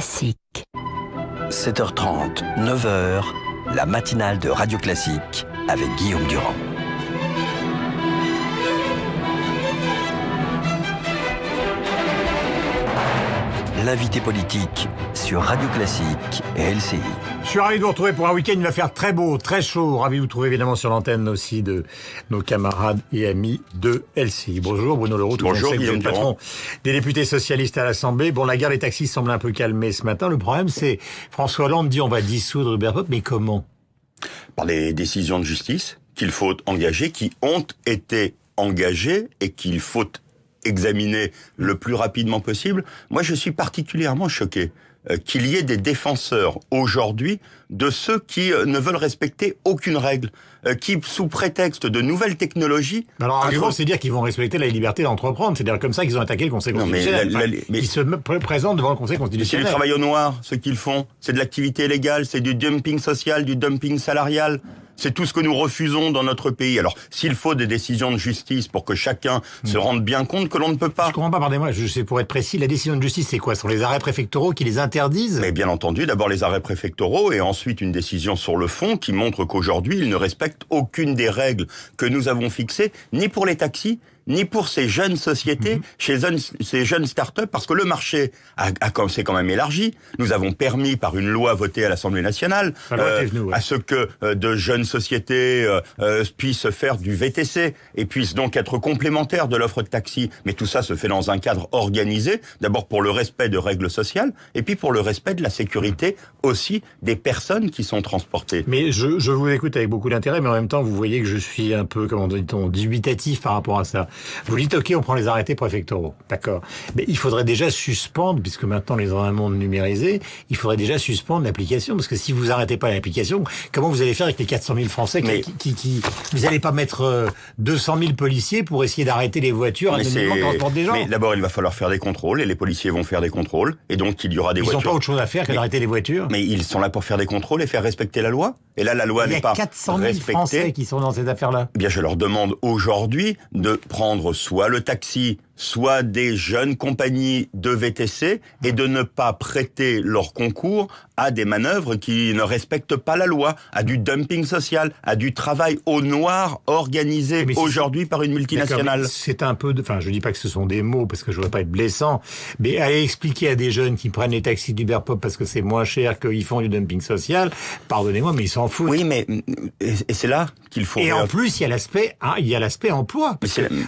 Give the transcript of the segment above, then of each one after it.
7h30, 9h, la matinale de Radio Classique avec Guillaume Durand. l'invité politique sur Radio Classique et LCI. Je suis ravi de vous retrouver pour un week-end. Il va faire très beau, très chaud. Ravi de vous trouver évidemment sur l'antenne aussi de nos camarades et amis de LCI. Bonjour Bruno Leroux, tout Bonjour, le patron des députés socialistes à l'Assemblée. Bon, la guerre des taxis semble un peu calmée ce matin. Le problème, c'est François Hollande dit on va dissoudre Uber mais comment Par les décisions de justice qu'il faut engager, qui ont été engagées et qu'il faut Examiner le plus rapidement possible. Moi, je suis particulièrement choqué euh, qu'il y ait des défenseurs aujourd'hui de ceux qui euh, ne veulent respecter aucune règle, euh, qui, sous prétexte de nouvelles technologies... Alors, vont c'est dire qu'ils vont respecter la liberté d'entreprendre. C'est-à-dire comme ça qu'ils ont attaqué le Conseil constitutionnel. mais, mais... Ils se présentent devant le Conseil constitutionnel. C'est du travail au noir, ce qu'ils font. C'est de l'activité illégale, c'est du dumping social, du dumping salarial. C'est tout ce que nous refusons dans notre pays. Alors, s'il faut des décisions de justice pour que chacun hmm. se rende bien compte que l'on ne peut pas. Je comprends pas, pardonnez-moi, je sais pour être précis, la décision de justice, c'est quoi Ce sont les arrêts préfectoraux qui les interdisent Mais bien entendu, d'abord les arrêts préfectoraux et ensuite une décision sur le fond qui montre qu'aujourd'hui, ils ne respectent aucune des règles que nous avons fixées, ni pour les taxis, ni pour ces jeunes sociétés, mhm. chez ces jeunes start-up, parce que le marché a, a s'est quand même élargi. Nous avons permis par une loi votée à l'Assemblée nationale ah bah, euh, à ce que euh, de jeunes sociétés euh, puissent faire du VTC et puissent donc être complémentaires de l'offre de taxi. Mais tout ça se fait dans un cadre organisé, d'abord pour le respect de règles sociales et puis pour le respect de la sécurité aussi des personnes qui sont transportées. Mais je, je vous écoute avec beaucoup d'intérêt, mais en même temps, vous voyez que je suis un peu, comment dit-on, dubitatif par rapport à ça. Vous dites, OK, on prend les arrêtés préfectoraux. D'accord. Mais il faudrait déjà suspendre, puisque maintenant les est dans un monde numérisé, il faudrait déjà suspendre l'application. Parce que si vous arrêtez pas l'application, comment vous allez faire avec les 400 000 Français qui, Vous n'allez pas mettre 200 euh, 000 policiers pour essayer d'arrêter les voitures à porte des gens Mais d'abord, il va falloir faire des contrôles et les policiers vont faire des contrôles. Et donc, il y aura des voitures. Ils n'ont pas autre chose à faire que d'arrêter les voitures. Mais ils sont là pour faire des contrôles et faire respecter la loi. Et là, la loi n'est pas respectée. Il y a 400 000 Français qui sont dans ces affaires-là. Eh bien, je leur demande aujourd'hui de prendre soit le taxi, soit des jeunes compagnies de VTC et de ne pas prêter leur concours à des manœuvres qui ne respectent pas la loi, à du dumping social, à du travail au noir organisé aujourd'hui par une multinationale. C'est un peu, de... enfin, je dis pas que ce sont des mots parce que je veux pas être blessant, mais à expliquer à des jeunes qui prennent les taxis d'Uberpop parce que c'est moins cher qu'ils font du dumping social, pardonnez-moi, mais ils s'en foutent. Oui, mais et c'est là qu'il faut. Et en plus, il y a l'aspect, hein, il y a l'aspect emploi.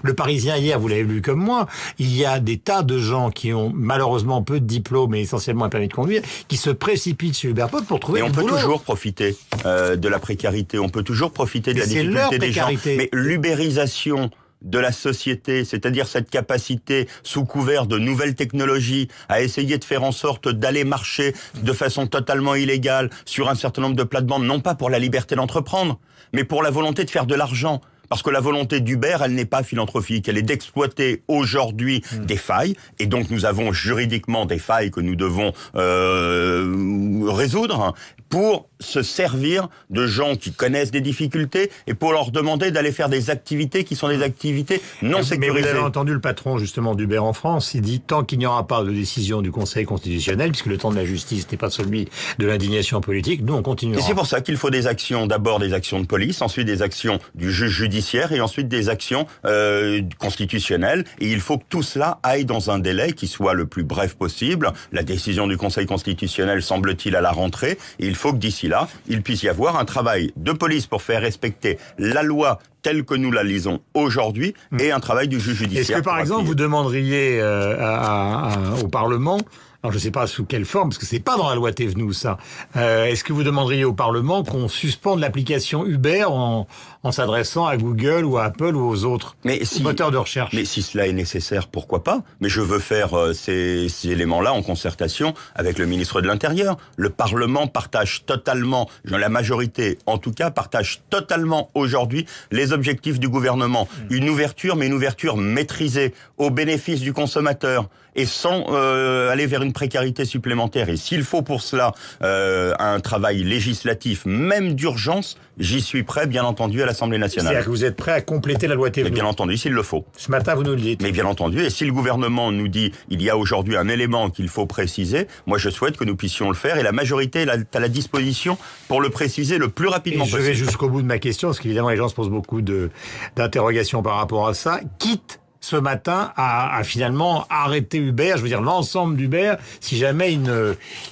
Le Parisien hier, vous l'avez vu comme moi il y a des tas de gens qui ont malheureusement peu de diplômes et essentiellement un permis de conduire, qui se précipitent sur Uberpop pour trouver. Mais on peut toujours profiter euh, de la précarité. On peut toujours profiter de la difficulté des gens. Mais l'ubérisation de la société, c'est-à-dire cette capacité, sous couvert de nouvelles technologies, à essayer de faire en sorte d'aller marcher de façon totalement illégale sur un certain nombre de plates-bandes, non pas pour la liberté d'entreprendre, mais pour la volonté de faire de l'argent. Parce que la volonté d'Uber, elle n'est pas philanthropique, elle est d'exploiter aujourd'hui hmm. des failles, et donc nous avons juridiquement des failles que nous devons euh, résoudre pour se servir de gens qui connaissent des difficultés et pour leur demander d'aller faire des activités qui sont des activités non sécurisées. Mais vous avez entendu le patron justement d'Uber en France, il dit tant qu'il n'y aura pas de décision du Conseil constitutionnel, puisque le temps de la justice n'est pas celui de l'indignation politique, nous on continuera. Et c'est pour ça qu'il faut des actions, d'abord des actions de police, ensuite des actions du juge judiciaire et ensuite des actions euh, constitutionnelles. Et il faut que tout cela aille dans un délai qui soit le plus bref possible. La décision du Conseil constitutionnel semble-t-il à la rentrée. il faut que d'ici là, il puisse y avoir un travail de police pour faire respecter la loi telle que nous la lisons aujourd'hui hmm. et un travail du juge judiciaire. Est-ce que par exemple vous demanderiez euh, au Parlement alors je ne sais pas sous quelle forme, parce que c'est pas dans la loi Thévenoud ça. Euh, est-ce que vous demanderiez au Parlement qu'on suspende l'application Uber en, s'adressant à Google ou à Apple ou aux autres moteurs de recherche Mais si cela est nécessaire, pourquoi pas Mais je veux faire euh, ces, éléments-là en concertation avec le ministre de l'Intérieur. Le Parlement partage totalement, la majorité en tout cas, partage totalement aujourd'hui les objectifs du gouvernement. Hmm. Une ouverture, mais une ouverture maîtrisée au bénéfice du consommateur et sans euh, aller vers une précarité supplémentaire. Et s'il faut pour cela euh, un travail législatif, même d'urgence, j'y suis prêt, bien entendu, à l'Assemblée nationale. C'est-à-dire que vous êtes prêt à compléter la loi Mais Bien entendu, s'il le faut. Ce matin, vous nous le dites. Mais bien entendu, et si le gouvernement nous dit il y a aujourd'hui un élément qu'il faut préciser, moi je souhaite que nous puissions le faire, et la majorité est à la disposition pour le préciser le plus rapidement possible. Je vais jusqu'au bout de ma question, parce qu'évidemment les gens se posent beaucoup d'interrogations par rapport à ça. Quitte ce matin a finalement arrêté Uber, je veux dire l'ensemble d'Uber, si jamais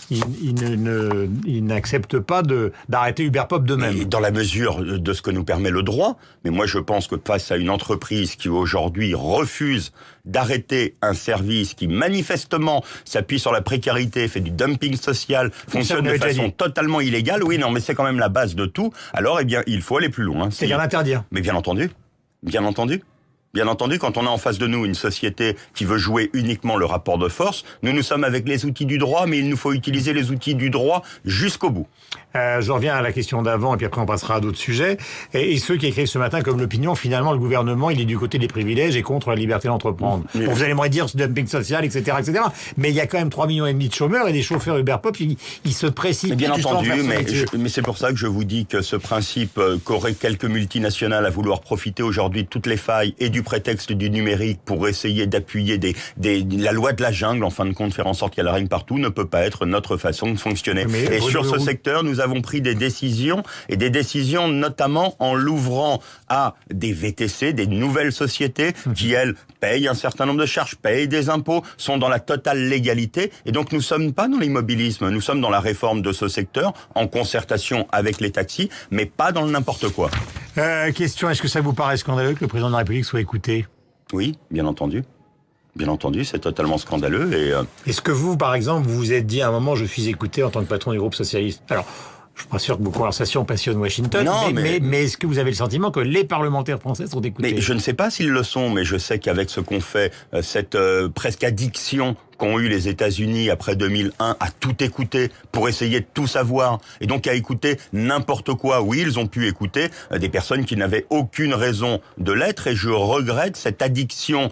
il n'accepte pas d'arrêter Uber Pop de même. Dans la mesure de ce que nous permet le droit, mais moi je pense que face à une entreprise qui aujourd'hui refuse d'arrêter un service qui manifestement s'appuie sur la précarité, fait du dumping social, fonctionne de façon totalement illégale, oui, non, mais c'est quand même la base de tout, alors eh bien il faut aller plus loin. Hein, c'est bien interdire. Hein. Mais bien entendu, bien entendu. Bien entendu, quand on a en face de nous une société qui veut jouer uniquement le rapport de force, nous nous sommes avec les outils du droit, mais il nous faut utiliser les outils du droit jusqu'au bout. Euh, je reviens à la question d'avant, et puis après on passera à d'autres sujets. Et, ceux qui écrivent ce matin comme l'opinion, finalement, le gouvernement, il est du côté des privilèges et contre la liberté d'entreprendre. vous allez me dire ce dumping social, etc., etc. Mais il y a quand même 3,5 millions de chômeurs et des chauffeurs Uber Pop, ils, se précipitent. bien entendu, mais, mais c'est pour ça que je vous dis que ce principe euh, qu'auraient quelques multinationales à vouloir profiter aujourd'hui de toutes les failles et du prétexte du numérique pour essayer d'appuyer des, des, la loi de la jungle, en fin de compte, faire en sorte qu'elle règne partout, ne peut pas être notre façon de fonctionner. et sur ce secteur, nous avons pris des décisions, et des décisions notamment en l'ouvrant à des VTC, des nouvelles sociétés, mhm. qui, elles, payent un certain nombre de charges, payent des impôts, sont dans la totale légalité. Et donc, nous ne sommes pas dans l'immobilisme, nous sommes dans la réforme de ce secteur, en concertation avec les taxis, mais pas dans le n'importe quoi. Euh, question, est-ce que ça vous paraît scandaleux que le président de la République soit écouté Oui, bien entendu. Bien entendu, c'est totalement scandaleux. Et euh, Est-ce que vous, par exemple, vous vous êtes dit à un moment, je suis écouté en tant que patron du groupe socialiste Alors, je suis pas sûr que vos conversations passionnent Washington, mais, mais... est-ce que vous avez le sentiment que les parlementaires français sont écoutés mais Je ne sais pas s'ils le sont, mais je sais qu'avec ce qu'on fait, euh, cette presque addiction qu'ont eu les États-Unis après 2001 à tout écouter pour essayer de tout savoir et donc à écouter n'importe quoi. Oui, ils ont pu écouter euh, des personnes qui n'avaient aucune raison de l'être et je regrette cette addiction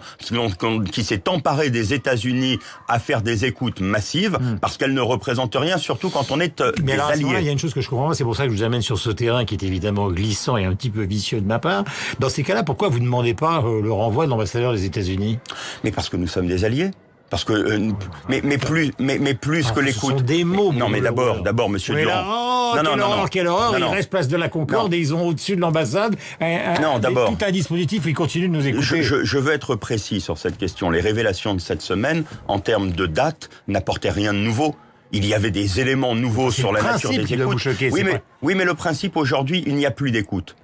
qui s'est emparée des États-Unis à faire des écoutes massives hmm. parce qu'elles ne représentent rien, surtout quand on est euh, Mais des alliés. Il y a une chose que je comprends, c'est pour ça que je vous amène sur ce terrain qui est évidemment glissant et un petit peu vicieux de ma part. Dans ces cas-là, pourquoi vous ne demandez pas euh, le renvoi de l'ambassadeur des États-Unis Mais parce que nous sommes des alliés parce que euh, mais, plus mais, plus ah, que l'écoute. Ce sont des mots. Non, mais d'abord, d'abord, Monsieur Durand. oh, non, quelle horreur, quelle horreur Il reste place de la Concorde et ils ont au-dessus de l'ambassade. Non, d'abord. Tout un dispositif. Ils continuent de nous écouter. Je, veux être précis sur cette question. Les révélations de cette semaine, en termes de date, n'apportaient rien de nouveau. Il y avait des éléments nouveaux sur la nature des écoutes. oui, mais oui, mais le principe aujourd'hui, il n'y a plus d'écoute.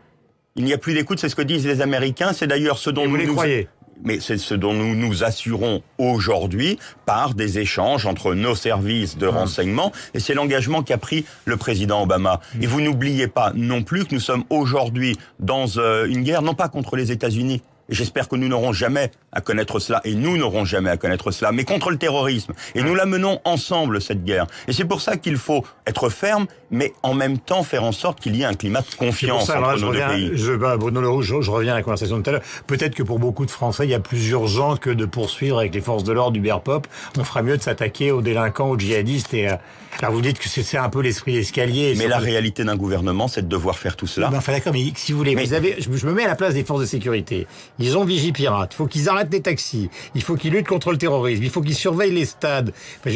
Il n'y a plus d'écoute, c'est ce que disent les Américains. C'est d'ailleurs ce dont nous nous, vous les croyez mais c'est ce dont nous nous assurons aujourd'hui par des échanges entre nos services de hum. renseignement, et c'est l'engagement qu'a pris le président Obama. Hum. Et vous n'oubliez pas non plus que nous sommes aujourd'hui dans euh, une guerre, non pas contre les États-Unis, J'espère que nous n'aurons jamais à connaître cela, et nous n'aurons jamais à connaître cela, mais contre le terrorisme. Et nous la menons ensemble, cette guerre. Et c'est pour ça qu'il faut être ferme, mais en même temps faire en sorte qu'il y ait un climat de confiance entre nos deux pays. Je, je, bah, je, reviens à la conversation de tout à l'heure. Peut-être que pour beaucoup de Français, il y a plus urgent que de poursuivre avec les forces de l'ordre du Berpop. On fera mieux de s'attaquer aux délinquants, aux djihadistes. Et, euh, alors vous dites que c'est un peu l'esprit escalier. Mais la réalité d'un gouvernement, c'est de devoir faire tout cela. Eh ben, d'accord, mais si vous voulez, vous avez, je me mets à la place des forces de sécurité. Ils ont Vigipirate. Il faut qu'ils arrêtent les taxis. Il faut qu'ils luttent contre le terrorisme. Il faut qu'ils surveillent les stades. et,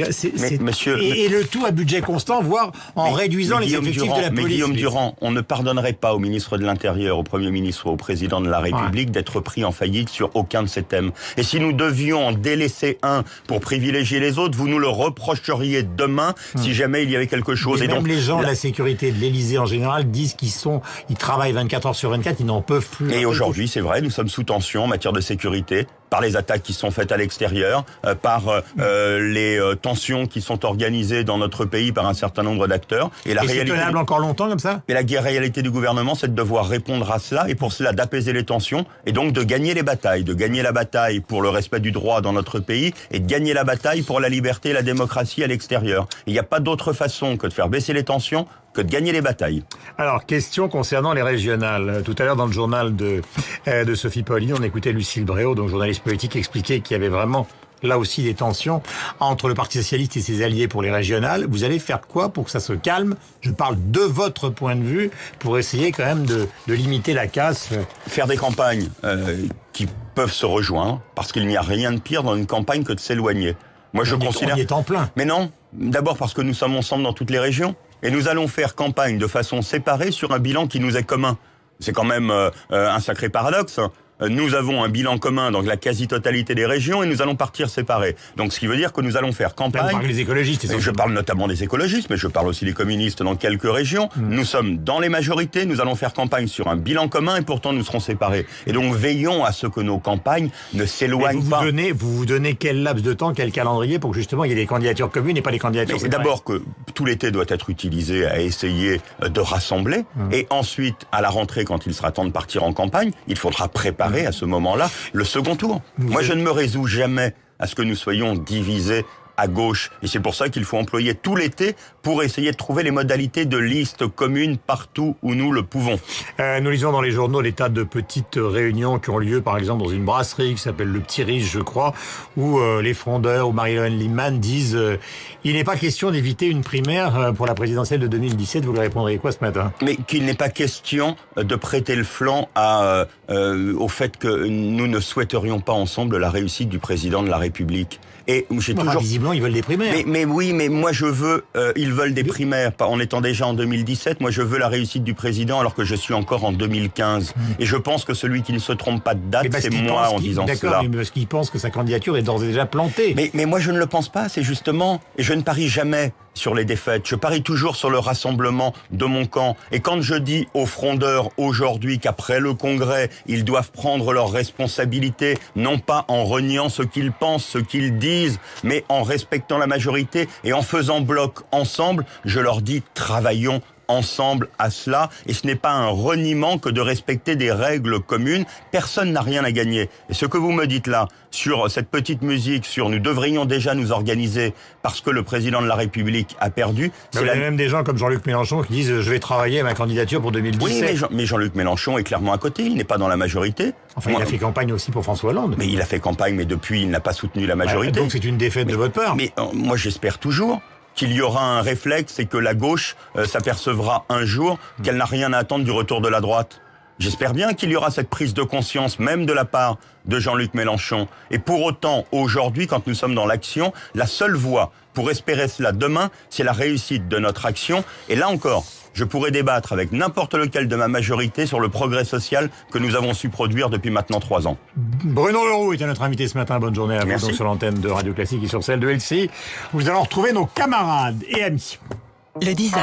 le tout à budget constant, voire en réduisant les effectifs de la police. Mais Guillaume Durand, on ne pardonnerait pas au ministre de l'Intérieur, au Premier ministre au Président de la République d'être pris en faillite sur aucun de ces thèmes. Et si nous devions en délaisser un pour privilégier les autres, vous nous le reprocheriez demain hmm. si jamais il y avait quelque chose. Et, même donc, les gens de la... sécurité de l'Élysée en général disent qu'ils sont, ils travaillent 24 heures sur 24, ils n'en peuvent plus. Et aujourd'hui, c'est vrai, nous sommes sous en matière de sécurité par les attaques qui sont faites à l'extérieur, euh, par euh, euh, les tensions qui sont organisées dans notre pays par un certain nombre d'acteurs. Et la réalité tenable encore longtemps comme ça. Mais la réalité du gouvernement, c'est de devoir répondre à cela et pour cela d'apaiser les tensions et donc de gagner les batailles, de gagner la bataille pour le respect du droit dans notre pays et de gagner la bataille pour la liberté et la démocratie à l'extérieur. Il n'y a pas d'autre façon que de faire baisser les tensions que de gagner les batailles. Alors, question concernant les régionales. Tout à l'heure, dans le journal de, de Sophie Pauline, on écoutait Lucille Bréau, donc journaliste politique expliquait qu'il y avait vraiment là aussi des tensions entre le Parti socialiste et ses alliés pour les régionales. Vous allez faire quoi pour que ça se calme Je parle de votre point de vue pour essayer quand même de, limiter la casse. Faire des campagnes euh, qui peuvent se rejoindre, parce qu'il n'y a rien de pire dans une campagne que de s'éloigner. Moi, je considère. en plein. Mais non, d'abord parce que nous sommes ensemble dans toutes les régions, et nous allons faire campagne de façon séparée sur un bilan qui nous est commun. C'est quand même euh, euh, un sacré paradoxe. Euh, nous avons un bilan commun dans la quasi-totalité des régions et nous allons partir séparés. Donc ce qui veut dire que nous allons faire campagne. écologistes. je parle notamment des écologistes, mais je parle aussi des communistes dans quelques régions. Hmm. Nous sommes dans les majorités, nous allons faire campagne sur un bilan commun et pourtant nous serons séparés. Et donc veillons à ce que nos campagnes ne s'éloignent pas. Vous vous donnez quel laps de temps, quel calendrier pour que justement il y ait des candidatures communes et pas des candidatures c'est D'abord que tout l'été doit être utilisé à essayer euh, de rassembler hmm. et ensuite à la rentrée quand il sera temps de partir en campagne, il faudra préparer à ce moment-là le second tour. Moi, je ne me résous jamais à ce que nous soyons divisés à gauche. Et c'est pour ça qu'il faut employer tout l'été pour essayer de trouver les modalités de liste commune partout où nous le pouvons. Euh, nous lisons dans les journaux l'état tas de petites réunions qui ont lieu, par exemple, dans une brasserie qui s'appelle Le Petit Riche, je crois, où euh, les frondeurs ou marie Liman disent euh, Il n'est pas question d'éviter une primaire euh, pour la présidentielle de 2017. Vous leur répondriez quoi ce matin Mais qu'il n'est pas question de prêter le flanc à, au fait que nous ne souhaiterions pas ensemble la réussite du président de la République. Et j'ai toujours... Non, ils veulent des primaires. Mais, oui, mais moi je veux, euh, ils veulent des primaires. En étant déjà en 2017, moi je veux la réussite du président alors que je suis encore en 2015. Hmm. Et je pense que celui qui ne se trompe pas de date, c'est moi en disant cela. D'accord. parce qu'il pense que sa candidature est d'ores et déjà plantée. Mais, mais moi je ne le pense pas, c'est justement, et je ne parie jamais sur les défaites. Je parie toujours sur le rassemblement de mon camp. Et quand je dis aux frondeurs aujourd'hui qu'après le Congrès, ils doivent prendre leurs responsabilités, non pas en reniant ce qu'ils pensent, ce qu'ils disent, mais en respectant la majorité et en faisant bloc ensemble, je leur dis travaillons ensemble à cela et ce n'est pas un reniement que de respecter des règles communes. Personne n'a rien à gagner. Et ce que vous me dites là, sur cette petite musique, sur nous devrions déjà nous organiser parce que le président de la République a perdu. C'est la... même des gens comme Jean-Luc Mélenchon qui disent je vais travailler à ma candidature pour 2017. Oui, mais, Jean- luc Mélenchon est clairement à côté, il n'est pas dans la majorité. Enfin, il a fait campagne aussi pour François Hollande. Mais il a fait campagne, mais depuis, il n'a pas soutenu la bah, majorité. donc c'est une défaite de votre part. Mais euh, moi, j'espère toujours qu'il y aura un réflexe et que la gauche euh, s'apercevra un jour qu'elle n'a rien à attendre du retour de la droite J'espère bien qu'il y aura cette prise de conscience, même de la part de Jean-Luc Mélenchon. Et pour autant, aujourd'hui, quand nous sommes dans l'action, la seule voie pour espérer cela demain, c'est la réussite de notre action. Et là encore, je pourrais débattre avec n'importe lequel de ma majorité sur le progrès social que nous avons su produire depuis maintenant trois ans. Bruno Leroux était notre invité ce matin. Bonne journée à vous sur l'antenne de Radio Classique et sur celle de LCI. Nous allons retrouver nos camarades et amis. Le design.